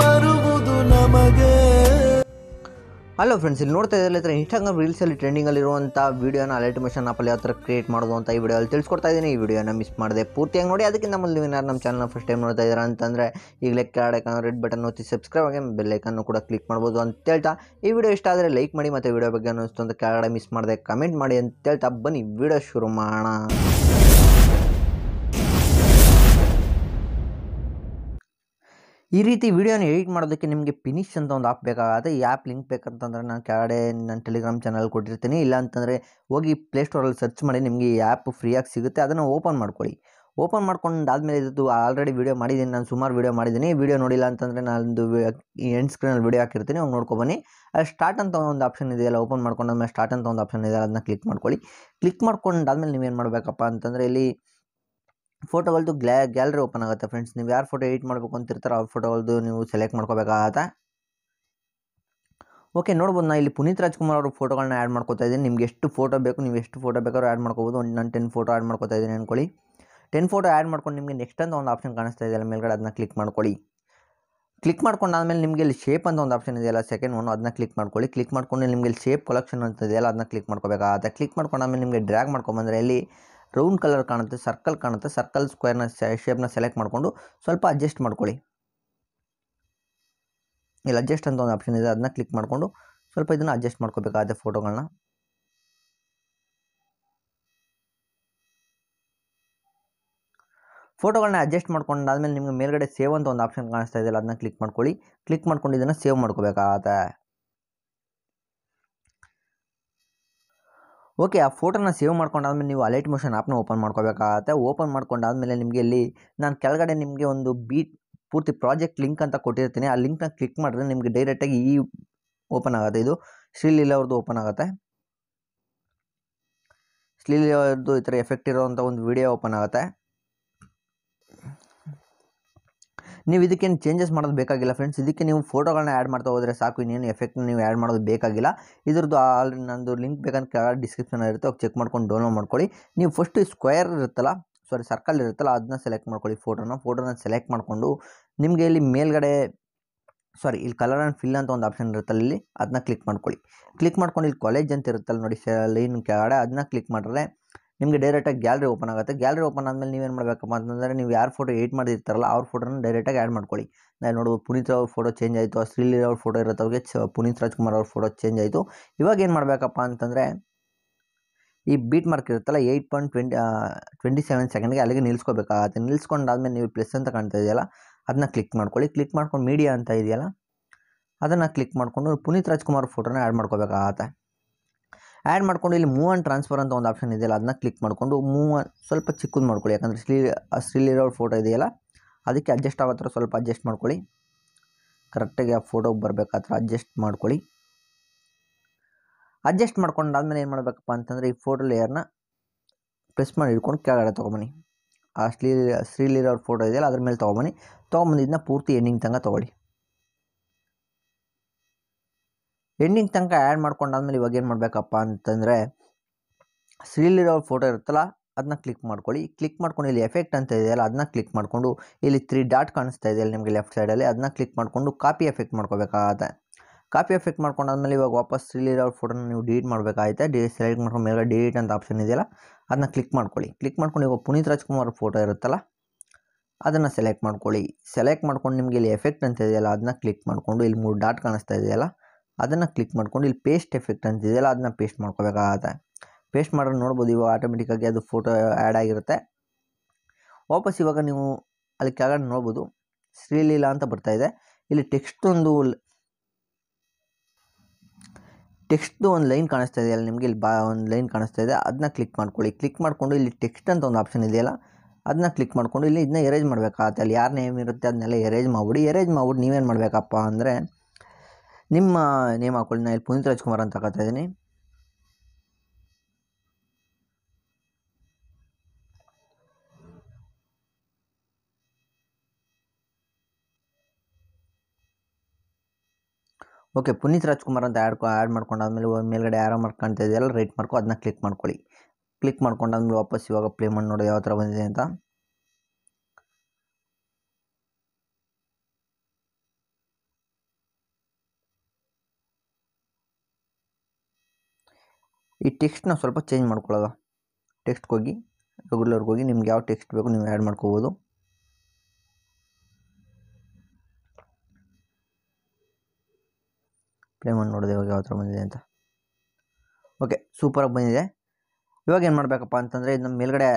ಬರುವುದು ನಮಗೆ hello friends ಇಲ್ಲಿ ನೋಡ್ತಾ ಇದ್ದಾರೆ ಇತರ ಇನ್ಸ್ಟಾಗ್ರಾಮ್ ರೀಲ್ಸಲ್ಲಿ ಟ್ರೆಂಡಿಂಗಲ್ಲಿರುವಂಥ ವೀಡಿಯೋನ ಅಲರ್ಟ್ ಮಿಷನ್ ಆಪಲ್ಲಿ ಯಾವ ಥರ ಕ್ರಿಯೇಟ್ ಮಾಡೋದು ಅಂತ ಈ ವಿಡಿಯೋ ಅಲ್ಲಿ ತಿಳಿಸ್ಕೊಡ್ತಾ ಇದ್ದೀನಿ ಈ ವಿಡಿಯೋನ ಮಿಸ್ ಮಾಡಿದೆ ಪೂರ್ತಿಯಾಗಿ ನೋಡಿ ಅದಕ್ಕಿಂತ ಮೊದಲು ನೀವು ನಮ್ಮ ಚಾನಲ್ ಫಸ್ಟ್ ಟೈಮ್ ನೋಡ್ತಾ ಇದ್ದೀರಾ ಅಂತಂದರೆ ಈಗಲೇ ಕೆಳಗಡೆ ರೆಡ್ ಬಟನ್ ಒತ್ತಿ ಸಬ್ಸ್ಕ್ರೈಬ್ ಆಗಿ ಬೆಲ್ಲೈಕನ್ನು ಕೂಡ ಕ್ಲಿಕ್ ಮಾಡ್ಬೋದು ಅಂತ ಹೇಳ್ತಾ ಈ ವಿಡಿಯೋ ಇಷ್ಟ ಆದರೆ ಲೈಕ್ ಮಾಡಿ ಮತ್ತು ವಿಡಿಯೋ ಬಗ್ಗೆ ಅನ್ನಿಸ್ತು ಅಂತ ಕೆಳಗಡೆ ಮಿಸ್ ಮಾಡಿದೆ ಕಮೆಂಟ್ ಮಾಡಿ ಅಂತ ಹೇಳ್ತಾ ಬನ್ನಿ ವಿಡಿಯೋ ಶುರು ಮಾಡೋಣ ಈ ರೀತಿ ವಿಡಿಯೋನ ಎಡಿಟ್ ಮಾಡೋದಕ್ಕೆ ನಿಮಗೆ ಫಿನಿಶ್ ಅಂತ ಒಂದು ಆ್ಯಪ್ ಬೇಕಾಗುತ್ತೆ ಈ ಆ್ಯಪ್ ಲಿಂಕ್ ಬೇಕಂತಂದರೆ ನಾನು ಕೆಳಗಡೆ ನನ್ನ ಟೆಲಿಗ್ರಾಮ್ ಚಾನಲ್ ಕೊಟ್ಟಿರ್ತೀನಿ ಇಲ್ಲ ಅಂತಂದರೆ ಹೋಗಿ ಪ್ಲೇಸ್ಟೋರಲ್ಲಿ ಸರ್ಚ್ ಮಾಡಿ ನಿಮಗೆ ಈ ಆ್ಯಪ್ ಫ್ರೀಯಾಗಿ ಸಿಗುತ್ತೆ ಅದನ್ನು ಓಪನ್ ಮಾಡ್ಕೊಳ್ಳಿ ಓಪನ್ ಮಾಡ್ಕೊಂಡಾದಮೇಲೆ ಇದು ಆಲ್ರೆಡಿ ವೀಡಿಯೋ ಮಾಡಿದ್ದೀನಿ ನಾನು ಸುಮಾರು ವೀಡಿಯೋ ಮಾಡಿದ್ದೀನಿ ವೀಡಿಯೋ ನೋಡಿಲ್ಲ ಅಂತಂದರೆ ನಾನೊಂದು ಎಂಡ್ ಸ್ಕ್ರೀನಲ್ಲಿ ವೀಡಿಯೋ ಹಾಕಿರ್ತೀನಿ ನೋಡ್ಕೊ ನೋಡ್ಕೊಬನ್ನಿ ಅದು ಸ್ಟಾರ್ಟ್ ಅಂತ ಒಂದು ಆಪ್ಷನ್ ಇದೆಯಲ್ಲ ಓಪನ್ ಮಾಡ್ಕೊಂಡಾದ್ಮೇಲೆ ಸ್ಟಾರ್ಟ್ ಅಂತ ಒಂದು ಆಪ್ಷನ್ ಇದೆಯಲ್ಲ ಅದನ್ನ ಕ್ಲಿಕ್ ಮಾಡ್ಕೊಳ್ಳಿ ಕ್ಲಿಕ್ ಮಾಡ್ಕೊಂಡಾದ್ಮೇಲೆ ನೀವೇನು ಮಾಡಬೇಕಪ್ಪ ಅಂತಂದರೆ ಇಲ್ಲಿ ಫೋಟೋಗಳದ್ದು ಗ್ಯಾ ಗ್ಯಾಲರಿ ಓಪನ್ ಆಗುತ್ತೆ ಫ್ರೆಂಡ್ಸ್ ನೀವು ಯಾರು ಫೋಟೋ ಎಡಿಟ್ ಮಾಡಬೇಕು ಅಂತಿರ್ತಾರೋ ಅವ್ರ ಫೋಟೋಗಳದ್ದು ನೀವು ಸೆಲೆಕ್ಟ್ ಮಾಡ್ಕೋಬೇಕಾಗತ್ತೆ ಓಕೆ ನೋಡ್ಬೋದು ನಾನು ಇಲ್ಲಿ ಪುನೀತ್ ರಾಜ್ಕುಮಾರ್ ಅವ್ರ ಫೋಟೋಗಳನ್ನ ಆ್ಯಡ್ ಮಾಡ್ಕೋತಾ ಇದ್ದೀನಿ ನಿಮ್ಗೆ ಎಷ್ಟು ಫೋಟೋ ಬೇಕು ನೀವು ಎಷ್ಟು ಫೋಟೋ ಬೇಕಾದ್ರೂ ಆ್ಯಡ್ ಮಾಡ್ಕೋಬೋದು ಒಂದು ನಾನು ಟೆನ್ ಫೋಟೋ ಆ್ಯಡ್ ಮಾಡ್ಕೋತಾ ಇದ್ದೀನಿ ಅಂದ್ಕೊಳ್ಳಿ ಟೆನ್ ಫೋಟೋ ಆ್ಯಡ್ ಮಾಡ್ಕೊಂಡು ನಿಮಗೆ ನೆಕ್ಸ್ಟ್ ಅಂತ ಒಂದು ಆಪ್ಷನ್ ಕಾಣಿಸ್ತಾ ಇದೆಯಲ್ಲ ಮೇಲ್ಗಡೆ ಅದನ್ನ ಕ್ಲಿಕ್ ಮಾಡ್ಕೊಳ್ಳಿ ಕ್ಲಿಕ್ ಮಾಡ್ಕೊಂಡಾದ್ಮೇಲೆ ನಿಮಗೆ ಇಲ್ಲಿ ಶೇಪ್ ಅಂತ ಒಂದು ಆಪ್ಷನ್ ಇದೆಯಲ್ಲ ಸೆಕೆಂಡ್ ಒನ್ ಅದನ್ನ ಕ್ಲಿಕ್ ಮಾಡ್ಕೊಳ್ಳಿ ಕ್ಲಿಕ್ ಮಾಡಿಕೊಂಡು ನಿಮಗೆ ಇಲ್ಲಿ ಶೇಪ್ ಕಲೆಕ್ಷನ್ ಅಂತ ಇದೆಯಲ್ಲ ಅದನ್ನ ಕ್ಲಿಕ್ ಮಾಡ್ಕೋಬೇಕಾಗತ್ತೆ ಕ್ಲಿಕ್ ಮಾಡ್ಕೊಂಡಾದ್ಮೇಲೆ ನಿಮಗೆ ಡ್ರ್ಯಾಗ್ ಮಾಡ್ಕೊಂಬಂದರೆ ಇಲ್ಲಿ ರೌಂಡ್ ಕಲರ್ ಕಾಣುತ್ತೆ ಸರ್ಕಲ್ ಕಾಣುತ್ತೆ ಸರ್ಕಲ್ ಸ್ಕ್ವೇರ್ನ ಶೇಪ್ನ ಸೆಲೆಕ್ಟ್ ಮಾಡಿಕೊಂಡು ಸ್ವಲ್ಪ ಅಡ್ಜಸ್ಟ್ ಮಾಡ್ಕೊಳ್ಳಿ ಇಲ್ಲಿ ಅಡ್ಜಸ್ಟ್ ಅಂತ ಒಂದು ಆಪ್ಷನ್ ಇದೆ ಅದನ್ನ ಕ್ಲಿಕ್ ಮಾಡಿಕೊಂಡು ಸ್ವಲ್ಪ ಇದನ್ನು ಅಡ್ಜಸ್ಟ್ ಮಾಡ್ಕೋಬೇಕಾಗುತ್ತೆ ಫೋಟೋಗಳನ್ನ ಫೋಟೋಗಳನ್ನ ಅಡ್ಜಸ್ಟ್ ಮಾಡ್ಕೊಂಡಾದ್ಮೇಲೆ ನಿಮಗೆ ಮೇಲ್ಗಡೆ ಸೇವ್ ಅಂತ ಒಂದು ಆಪ್ಷನ್ ಕಾಣಿಸ್ತಾ ಇದೆಯಲ್ಲ ಅದನ್ನ ಕ್ಲಿಕ್ ಮಾಡ್ಕೊಳ್ಳಿ ಕ್ಲಿಕ್ ಮಾಡ್ಕೊಂಡು ಇದನ್ನು ಸೇವ್ ಮಾಡ್ಕೋಬೇಕಾಗತ್ತೆ ಓಕೆ ಆ ಫೋಟೋನ ಸೇವ್ ಮಾಡ್ಕೊಂಡಾದ್ಮೇಲೆ ನೀವು ಅಲೈಟ್ ಮೋಷನ್ ಆ್ಯಪ್ನ ಓಪನ್ ಮಾಡ್ಕೋಬೇಕಾಗತ್ತೆ ಓಪನ್ ಮಾಡ್ಕೊಂಡಾದ್ಮೇಲೆ ನಿಮಗೆ ಇಲ್ಲಿ ನಾನು ಕೆಳಗಡೆ ನಿಮಗೆ ಒಂದು ಬೀಟ್ ಪೂರ್ತಿ ಪ್ರಾಜೆಕ್ಟ್ ಲಿಂಕ್ ಅಂತ ಕೊಟ್ಟಿರ್ತೀನಿ ಆ ಲಿಂಕ್ನ ಕ್ಲಿಕ್ ಮಾಡಿದ್ರೆ ನಿಮಗೆ ಡೈರೆಕ್ಟಾಗಿ ಈ ಓಪನ್ ಆಗುತ್ತೆ ಇದು ಶ್ರೀಲೀಲ ಅವ್ರದ್ದು ಓಪನ್ ಆಗುತ್ತೆ ಶ್ರೀಲೀಲ ಅವ್ರದ್ದು ಈ ಥರ ಎಫೆಕ್ಟ್ ಇರೋವಂಥ ಒಂದು ವಿಡಿಯೋ ಓಪನ್ ಆಗುತ್ತೆ ನೀವು ಇದಕ್ಕೇನು ಚೇಂಜಸ್ ಮಾಡೋದು ಬೇಕಾಗಿಲ್ಲ ಫ್ರೆಂಡ್ಸ್ ಇದಕ್ಕೆ ನೀವು ಫೋಟೋಗಳನ್ನ ಆ್ಯಡ್ ಮಾಡ್ತಾ ಹೋದರೆ ಸಾಕು ಇನ್ನೇನು ಎಫೆಕ್ಟ್ ನೀವು ಆ್ಯಡ್ ಮಾಡೋದು ಬೇಕಾಗಿಲ್ಲ ಇದ್ರದ್ದು ಆಲ್ರೆಡಿ ನಂದು ಲಿಂಕ್ ಬೇಕಂತ ಕೆಳಗಡೆ ಡಿಸ್ಕ್ರಿಪ್ಷನ್ ಇರುತ್ತೆ ಅವ್ರು ಚೆಕ್ ಮಾಡ್ಕೊಂಡು ಡೌನ್ಲೋಡ್ ಮಾಡ್ಕೊಳ್ಳಿ ನೀವು ಫಸ್ಟ್ ಸ್ಕ್ವೇರ್ ಇರುತ್ತಲ್ಲ ಸಾರಿ ಸರ್ಕಲ್ ಇರುತ್ತಲ್ಲ ಅದನ್ನ ಸೆಲೆಕ್ಟ್ ಮಾಡ್ಕೊಳ್ಳಿ ಫೋಟೋನ ಫೋಟೋನ ಸೆಲೆಕ್ಟ್ ಮಾಡಿಕೊಂಡು ನಿಮಗೆ ಇಲ್ಲಿ ಮೇಲ್ಗಡೆ ಸಾರಿ ಇಲ್ಲಿ ಕಲರ್ ಆ್ಯಂಡ್ ಫಿಲ್ ಅಂತ ಒಂದು ಆಪ್ಷನ್ ಇರುತ್ತಲ್ಲ ಇಲ್ಲಿ ಅದನ್ನ ಕ್ಲಿಕ್ ಮಾಡ್ಕೊಳ್ಳಿ ಕ್ಲಿಕ್ ಮಾಡ್ಕೊಂಡು ಇಲ್ಲಿ ಕಾಲೇಜ್ ಅಂತ ಇರುತ್ತಲ್ಲ ನೋಡಿ ಲೈನ್ ಕೆಳಗಡೆ ಅದನ್ನ ಕ್ಲಿಕ್ ಮಾಡಿದ್ರೆ ನಿಮಗೆ ಡೈರೆಕ್ಟಾಗಿ ಗ್ಯಾಲರಿ ಓಪನ್ ಆಗುತ್ತೆ ಗ್ಯಾಲರಿ ಓಪನ್ ಆದಮೇಲೆ ನೀವೇನು ಮಾಡಬೇಕಪ್ಪ ಅಂತಂದರೆ ನೀವು ಯಾರು ಫೋಟೋ ಏಟ್ ಮಾಡಿರ್ತಾರಲ್ಲ ಅವ್ರ ಫೋಟೋನ ಡೈರೆಕ್ಟಾಗಿ ಆ್ಯಡ್ ಮಾಡ್ಕೊಳ್ಳಿ ನಾನು ನೋಡ್ಬೋದು ಪುನೀತ್ ಅವ್ರ ಫೋಟೋ ಚೇಂಜ್ ಆಯಿತು ಶ್ರೀಲಿ ಅವ್ರ ಫೋಟೋ ಇರೋತ್ತವ್ರಿಗೆ ಚ ಪುನೀತ್ ರಾಜ್ಕುಮಾರ್ ಅವ್ರ ಫೋಟೋ ಚೇಂಜ್ ಆಯಿತು ಇವಾಗ ಏನು ಮಾಡಬೇಕಪ್ಪ ಅಂತಂದರೆ ಈ ಬೀಟ್ ಮಾರ್ಕ್ ಇರುತ್ತಲ್ಲ eight point twenty twenty seven ಸೆಕೆಂಡ್ಗೆ ಅಲ್ಲಿಗೆ ನಿಲ್ಸ್ಕೋಬೇಕಾಗುತ್ತೆ ನಿಲ್ಸ್ಕೊಂಡಾದ್ಮೇಲೆ ನೀವು ಪ್ಲಸ್ ಅಂತ ಕಾಣ್ತಾ ಇದೆಯಲ್ಲ ಅದನ್ನ ಕ್ಲಿಕ್ ಮಾಡ್ಕೊಳ್ಳಿ ಕ್ಲಿಕ್ ಮಾಡ್ಕೊಂಡು ಮೀಡಿಯಾ ಅಂತ ಇದೆಯಲ್ಲ ಅದನ್ನು ಕ್ಲಿಕ್ ಮಾಡಿಕೊಂಡು ಪುನೀತ್ ರಾಜ್ಕುಮಾರ್ ಫೋಟೋನ ಆ್ಯಡ್ ಮಾಡ್ಕೋಬೇಕಾಗತ್ತೆ ಆ್ಯಡ್ ಮಾಡಿಕೊಂಡು ಇಲ್ಲಿ ಮೂವ್ ಆ್ಯಂಡ್ ಟ್ರಾನ್ಸ್ಫರ್ ಅಂತ ಒಂದು ಆಪ್ಷನ್ ಇದೆಯಲ್ಲ ಅದನ್ನ ಕ್ಲಿಕ್ ಮಾಡಿಕೊಂಡು ಮೂವ್ ಸ್ವಲ್ಪ ಚಿಕ್ಕದು ಮಾಡ್ಕೊಳ್ಳಿ ಯಾಕಂದರೆ ಸ್ಲೀಲ್ ಸ್ಲೀಲಿರೋ ಫೋಟೋ ಇದೆಯಲ್ಲ ಅದಕ್ಕೆ ಅಡ್ಜಸ್ಟ್ ಆಗೋ ಥರ ಸ್ವಲ್ಪ ಅಡ್ಜಸ್ಟ್ ಮಾಡ್ಕೊಳ್ಳಿ ಕರೆಕ್ಟಾಗಿ ಆ ಫೋಟೋ ಬರಬೇಕು ಅಡ್ಜಸ್ಟ್ ಮಾಡ್ಕೊಳ್ಳಿ ಅಡ್ಜಸ್ಟ್ ಮಾಡ್ಕೊಂಡಾದ್ಮೇಲೆ ಏನು ಮಾಡಬೇಕಪ್ಪ ಅಂತಂದರೆ ಈ ಫೋಟೋ ಲೇಯರ್ನ ಪ್ರೆಸ್ ಮಾಡಿ ಇಟ್ಕೊಂಡು ಕೆಳಗಡೆ ತೊಗೊಂಬನ್ನಿ ಆ ಸ್ಲೀಲ್ ಸ್ಲೀಲಿರೋ ಫೋಟೋ ಇದೆಯಲ್ಲ ಅದ್ರ ಮೇಲೆ ತೊಗೊಂಬನ್ನಿ ತೊಗೊಂಬಂದು ಇದನ್ನ ಪೂರ್ತಿ ಎಂಡಿಂಗ್ ತನಕ ತೊಗೊಳ್ಳಿ ಎಂಡಿಂಗ್ ತನಕ ಆ್ಯಡ್ ಮಾಡ್ಕೊಂಡಾದ್ಮೇಲೆ ಇವಾಗ ಏನು ಮಾಡಬೇಕಪ್ಪ ಅಂತಂದರೆ ಸೀಲಿರೋ ಫೋಟೋ ಇರುತ್ತಲ್ಲ ಅದನ್ನ ಕ್ಲಿಕ್ ಮಾಡ್ಕೊಳ್ಳಿ ಕ್ಲಿಕ್ ಮಾಡ್ಕೊಂಡು ಇಲ್ಲಿ ಎಫೆಕ್ಟ್ ಅಂತ ಇದೆಯಲ್ಲ ಅದನ್ನ ಕ್ಲಿಕ್ ಮಾಡಿಕೊಂಡು ಇಲ್ಲಿ ತ್ರೀ ಡಾಟ್ ಕಾಣಿಸ್ತಾ ಇದೆಯಲ್ಲ ನಿಮಗೆ ಲೆಫ್ಟ್ ಸೈಡಲ್ಲಿ ಅದನ್ನ ಕ್ಲಿಕ್ ಮಾಡಿಕೊಂಡು ಕಾಪಿ ಎಫೆಕ್ಟ್ ಮಾಡ್ಕೋಬೇಕಾಗತ್ತೆ ಕಾಪಿ ಎಫೆಕ್ಟ್ ಮಾಡ್ಕೊಂಡಾದ್ಮೇಲೆ ಇವಾಗ ವಾಪಸ್ ಇಲ್ಲಿರೋ ಫೋಟೋನ ನೀವು ಡಿಲೀಟ್ ಮಾಡಬೇಕಾಗತ್ತೆ ಡಿ ಸೆಲೆಕ್ಟ್ ಮಾಡ್ಕೊಂಡು ಮೇಲೆ ಡಿಲೀಟ್ ಅಂತ ಆಪ್ಷನ್ ಇದೆಯಲ್ಲ ಅದನ್ನ ಕ್ಲಿಕ್ ಮಾಡ್ಕೊಳ್ಳಿ ಕ್ಲಿಕ್ ಮಾಡ್ಕೊಂಡು ಇವಾಗ ಪುನೀತ್ ರಾಜ್ಕುಮಾರ್ ಫೋಟೋ ಇರುತ್ತಲ್ಲ ಅದನ್ನು ಸೆಲೆಕ್ಟ್ ಮಾಡ್ಕೊಳ್ಳಿ ಸೆಲೆಕ್ಟ್ ಮಾಡ್ಕೊಂಡು ನಿಮಗೆ ಇಲ್ಲಿ ಎಫೆಕ್ಟ್ ಅಂತ ಇದೆಯಲ್ಲ ಅದನ್ನ ಕ್ಲಿಕ್ ಮಾಡಿಕೊಂಡು ಇಲ್ಲಿ ಮೂರು ಡಾಟ್ ಕಾಣಿಸ್ತಾ ಇದೆಯಲ್ಲ ಅದನ್ನು ಕ್ಲಿಕ್ ಮಾಡ್ಕೊಂಡು ಇಲ್ಲಿ ಪೇಸ್ಟ್ ಎಫೆಕ್ಟ್ ಅಂತಿದೆಯಲ್ಲ ಅದನ್ನ ಪೇಸ್ಟ್ ಮಾಡ್ಕೋಬೇಕಾಗತ್ತೆ ಪೇಸ್ಟ್ ಮಾಡೋದು ನೋಡ್ಬೋದು ಇವಾಗ ಆಟೋಮೆಟಿಕ್ಕಾಗಿ ಅದು ಫೋಟೋ ಆ್ಯಡ್ ಆಗಿರುತ್ತೆ ವಾಪಸ್ ಇವಾಗ ನೀವು ಅಲ್ಲಿ ಕೆಳಗಡೆ ನೋಡ್ಬೋದು ಶ್ರೀಲೀಲ ಅಂತ ಬರ್ತಾ ಇದೆ ಇಲ್ಲಿ ಟೆಕ್ಸ್ಟೊಂದು ಟೆಕ್ಸ್ಟ್ದು ಒಂದು ಲೈನ್ ಕಾಣಿಸ್ತಾ ಇದೆಯಲ್ಲ ನಿಮಗೆ ಇಲ್ಲಿ ಬಾ ಒಂದು ಲೈನ್ ಕಾಣಿಸ್ತಾ ಇದೆ ಅದನ್ನ ಕ್ಲಿಕ್ ಮಾಡ್ಕೊಳ್ಳಿ ಕ್ಲಿಕ್ ಮಾಡಿಕೊಂಡು ಇಲ್ಲಿ ಟೆಕ್ಸ್ಟ್ ಅಂತ ಒಂದು ಆಪ್ಷನ್ ಇದೆಯಲ್ಲ ಅದನ್ನ ಕ್ಲಿಕ್ ಮಾಡಿಕೊಂಡು ಇಲ್ಲಿ ಇದನ್ನ ಎರೇಜ್ ಮಾಡಬೇಕಾಗತ್ತೆ ಅಲ್ಲಿ ಯಾರ ನೇಮ್ ಇರುತ್ತೆ ಅದನ್ನೆಲ್ಲ ಎರೇಜ್ ಮಾಡಿಬಿಡಿ ಎರೇಜ್ ಮಾಡ್ಬಿಟ್ಟು ನೀವೇನು ಮಾಡಬೇಕಪ್ಪ ಅಂದರೆ ನಿಮ್ಮ ನೇಮ್ ನಾ ಇಲ್ಲಿ ಪುನೀತ್ ರಾಜ್ಕುಮಾರ್ ಅಂತ ಹಾಕ್ತಾ ಇದ್ದೀನಿ ಓಕೆ ಪುನೀತ್ ರಾಜ್ಕುಮಾರ್ ಅಂತ ಆ್ಯಡ್ ಆ್ಯಡ್ ಮಾಡ್ಕೊಂಡಾದ್ಮೇಲೆ ಮೇಲ್ಗಡೆ ಯಾರೋ ಮಾಡ್ಕೊಳ್ತಾ ಇದೆಯಲ್ಲ ರೈಟ್ ಮಾಡ್ಕೊ ಅದನ್ನ ಕ್ಲಿಕ್ ಮಾಡ್ಕೊಳ್ಳಿ ಕ್ಲಿಕ್ ಮಾಡ್ಕೊಂಡಾದ್ಮೇಲೆ ವಾಪಸ್ ಇವಾಗ ಪ್ಲೇ ಮಾಡಿ ನೋಡೋದು ಯಾವ ಥರ ಬಂದಿದೆ ಅಂತ ಈ ಟೆಕ್ಸ್ಟ್ನ ಸ್ವಲ್ಪ ಚೇಂಜ್ ಮಾಡ್ಕೊಳ್ಳೋದು ಟೆಕ್ಸ್ಟ್ಗೆ ಹೋಗಿ ರೆಗ್ಯುಲರ್ಗೆ ಹೋಗಿ ನಿಮ್ಗೆ ಯಾವ ಟೆಕ್ಸ್ಟ್ ಬೇಕು ನೀವು ಆ್ಯಡ್ ಮಾಡ್ಕೋಬೋದು ಪ್ಲೇ ನೋಡಿದೆ ಇವಾಗ ಯಾವ ಥರ ಬಂದಿದೆ ಅಂತ ಓಕೆ ಸೂಪರಾಗಿ ಬಂದಿದೆ ಇವಾಗ ಏನು ಮಾಡಬೇಕಪ್ಪ ಅಂತಂದರೆ ನಮ್ಮ ಮೇಲ್ಗಡೆ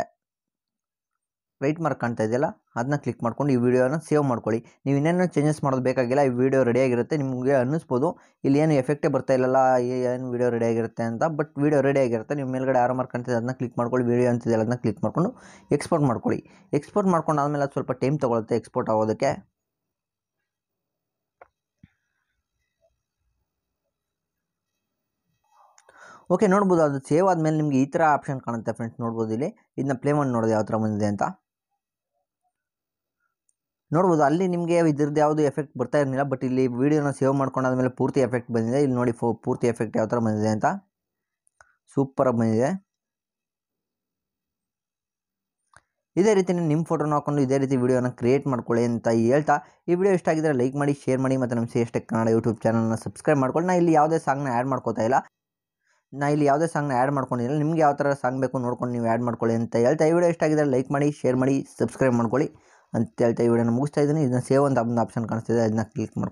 ರೈಟ್ ಮಾರ್ಕ್ ಕಾಣ್ತಾ ಇದೆಯಲ್ಲ ಅದನ್ನ ಕ್ಲಿಕ್ ಮಾಡ್ಕೊಂಡು ಈ ವಿಡಿಯೋನ ಸೇವ್ ಮಾಡ್ಕೊಳ್ಳಿ ನೀವು ಇನ್ನೇನೋ ಚೇಂಜಸ್ ಮಾಡೋದು ಬೇಕಾಗಿಲ್ಲ ಈ ವಿಡಿಯೋ ರೆಡಿಯಾಗಿರುತ್ತೆ ನಿಮಗೆ ಅನ್ನಿಸ್ಬೋದು ಇಲ್ಲಿ ಏನು ಎಫೆಕ್ಟೇ ಬರ್ತಾ ಇಲ್ಲಲ್ಲ ಏನು ವಿಡಿಯೋ ರೆಡಿಯಾಗಿರುತ್ತೆ ಅಂತ ಬಟ್ ವಿಡಿಯೋ ರೆಡಿಯಾಗಿರುತ್ತೆ ನೀವು ಮೇಲ್ಗಡೆ ಆರು ಮಾರ್ಕ್ ಅಂತಿದೆ ಅದನ್ನ ಕ್ಲಿಕ್ ಮಾಡ್ಕೊಳ್ಳಿ ವಿಡಿಯೋ ಅಂತಿದೆ ಅದನ್ನ ಕ್ಲಿಕ್ ಮಾಡಿಕೊಂಡು ಎಕ್ಸ್ಪೋರ್ಟ್ ಮಾಡ್ಕೊಳ್ಳಿ ಎಕ್ಸ್ಪೋರ್ಟ್ ಮಾಡ್ಕೊಂಡು ಆದಮೇಲೆ ಅದು ಸ್ವಲ್ಪ ಟೈಮ್ ತೊಗೊಳುತ್ತೆ ಎಕ್ಸ್ಪೋರ್ಟ್ ಆಗೋದಕ್ಕೆ ಓಕೆ ನೋಡ್ಬೋದು ಅದು ಸೇವ್ ಆದಮೇಲೆ ನಿಮಗೆ ಈ ಥರ ಆಪ್ಷನ್ ಕಾಣುತ್ತೆ ಫ್ರೆಂಡ್ಸ್ ನೋಡ್ಬೋದು ಇಲ್ಲಿ ಇದನ್ನ ಪ್ಲೇ ಮಾಡಿ ನೋಡೋದು ಯಾವ ಥರ ಬಂದಿದೆ ಅಂತ ನೋಡ್ಬೋದು ಅಲ್ಲಿ ನಿಮಗೆ ಇದ್ರದ್ದು ಯಾವುದು ಎಫೆಕ್ಟ್ ಬರ್ತಾ ಇರಲಿಲ್ಲ ಬಟ್ ಇಲ್ಲಿ ವೀಡಿಯೋನ ಸೇವ್ ಮೇಲೆ ಪೂರ್ತಿ ಎಫೆಕ್ಟ್ ಬಂದಿದೆ ಇಲ್ಲಿ ನೋಡಿ ಫೋ ಪೂರ್ತಿ ಎಫೆಕ್ಟ್ ಯಾವ ಥರ ಬಂದಿದೆ ಅಂತ ಸೂಪರಾಗಿ ಬಂದಿದೆ ಇದೇ ರೀತಿ ನಿಮ್ಮ ಫೋಟೋನ ಹಾಕೊಂಡು ಇದೇ ರೀತಿ ವೀಡಿಯೋನ ಕ್ರಿಯೇಟ್ ಮಾಡ್ಕೊಳ್ಳಿ ಅಂತ ಹೇಳ್ತಾ ಈ ವಿಡಿಯೋ ಇಷ್ಟ ಆಗಿದ್ರೆ ಲೈಕ್ ಮಾಡಿ ಶೇರ್ ಮಾಡಿ ಮತ್ತು ನಮ್ಮ ಸೇಷ್ಟೆಕ್ ಕನ್ನಡ ಯೂಟ್ಯೂಬ್ ಚಾನಲ್ನ ಸಬ್ಸ್ಕ್ರೈಬ್ ಮಾಡ್ಕೊಳ್ಳಿ ನಾ ಇಲ್ಲಿ ಯಾವುದೇ ಸಾಂಗ್ನ ಆ್ಯಡ್ ಮಾಡ್ಕೋತಾ ಇಲ್ಲ ನಾ ಇಲ್ಲಿ ಯಾವುದೇ ಸಾಂಗ್ನ ಆ್ಯಡ್ ಮಾಡ್ಕೊಂಡಿಲ್ಲ ನಿಮಗೆ ಯಾವ ಥರ ಸಾಂಗ್ ಬೇಕು ನೋಡ್ಕೊಂಡು ನೀವು ಆ್ಯಡ್ ಮಾಡ್ಕೊಳ್ಳಿ ಅಂತ ಹೇಳ್ತಾ ಈ ವಿಡಿಯೋ ಇಷ್ಟ ಆಗಿದ್ರೆ ಲೈಕ್ ಮಾಡಿ ಶೇರ್ ಮಾಡಿ ಸಬ್ಸ್ಕ್ರೈಬ್ ಮಾಡ್ಕೊಳ್ಳಿ ಅಂತ ಹೇಳ್ತಾ ಈ ವಿಡಿಯೋನ ಮುಗಿಸ್ತಾ ಇದ್ದೀನಿ ಇದನ್ನ ಸೇವ್ ಅಂತ ಒಂದು ಆಪ್ಷನ್ ಕಾಣಿಸ್ತಿದೆ ಅದನ್ನ ಕ್ಲಿಕ್ ಮಾಡಿ